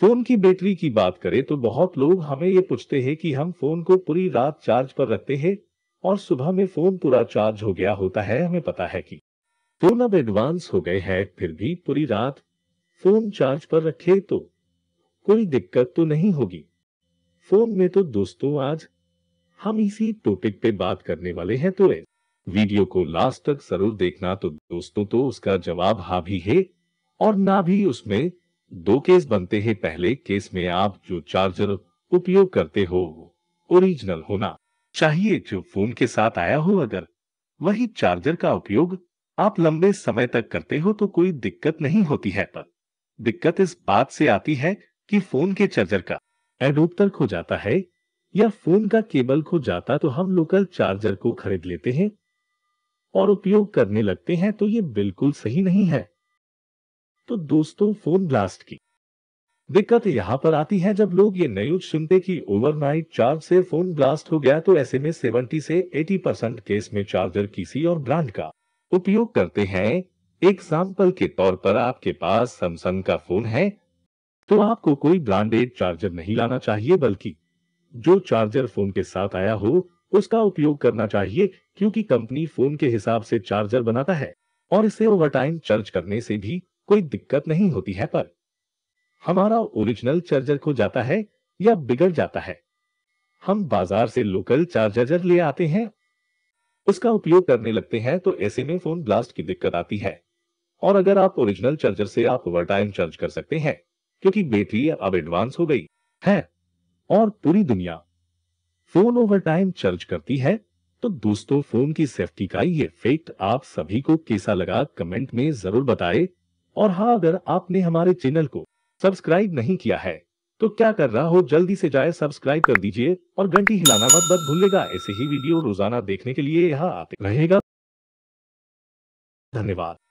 phone की battery की बात करें तो बहुत लोग हमें ये पूछते हैं कि हम फोन को पूरी रात चार्ज पर रखते हैं और सुबह में फोन पूरा चार्ज हो गया होता है हमें पता है कि फोन अब एडवांस हो गए हैं फिर भी पूरी रात फोन चार्ज पर रखे तो कोई दिक्कत तो नहीं होगी फोन में तो दोस्तों आज हम इसी टॉपिक पे बात करने वाले हैं तो वीडियो को लास्ट तक जरूर देखना तो दोस्तों तो उसका जवाब हा भी है और ना भी उसमें दो केस बनते हैं पहले केस में आप जो चार्जर उपयोग करते हो ओरिजिनल होना चाहिए जो फोन के साथ आया हो अगर वही चार्जर का उपयोग आप लंबे समय तक करते हो तो कोई दिक्कत नहीं होती है पर दिक्कत इस बात से आती है कि फोन के चार्जर का एडोप्टर खो जाता है या फोन का केबल खो जाता तो हम लोकल चार्जर को खरीद लेते हैं और उपयोग करने लगते हैं तो ये बिल्कुल सही नहीं है तो दोस्तों फोन ब्लास्ट की दिक्कत यहाँ पर आती है जब लोग ये न्यूज सुनते कि ओवरनाइट चार्ज से फोन ब्लास्ट हो गया तो ऐसे में 70 से 80 परसेंट केस में चार्जर किसी और ब्रांड का उपयोग करते हैं एग्जाम्पल के तौर पर आपके पास सैमसंग का फोन है तो आपको कोई ब्रांडेड चार्जर नहीं लाना चाहिए बल्कि जो चार्जर फोन के साथ आया हो उसका उपयोग करना चाहिए क्योंकि कंपनी फोन के हिसाब से चार्जर बनाता है और इसे ओवरटाइम चार्ज करने से भी कोई दिक्कत नहीं होती है पर हमारा ओरिजिनल चार्जर खो जाता है या बिगड़ जाता है हम बाजार से लोकल चार्जर ले आते हैं उसका उपयोग करने लगते हैं तो ऐसे में फोन ब्लास्ट की दिक्कत आती है और अगर आप ओरिजिनल चार्जर से आप ओवर टाइम चार्ज कर सकते हैं क्योंकि बैटरी अब एडवांस हो गई है और पूरी दुनिया फोन ओवर टाइम चार्ज करती है तो दोस्तों फोन की सेफ्टी का ये इफेक्ट आप सभी को कैसा लगा कमेंट में जरूर बताएं और हाँ अगर आपने हमारे चैनल को सब्सक्राइब नहीं किया है तो क्या कर रहा हो जल्दी से जाए सब्सक्राइब कर दीजिए और घंटी हिलाना मत मत भूलेगा ऐसे ही वीडियो रोजाना देखने के लिए यहाँ आते रहेगा धन्यवाद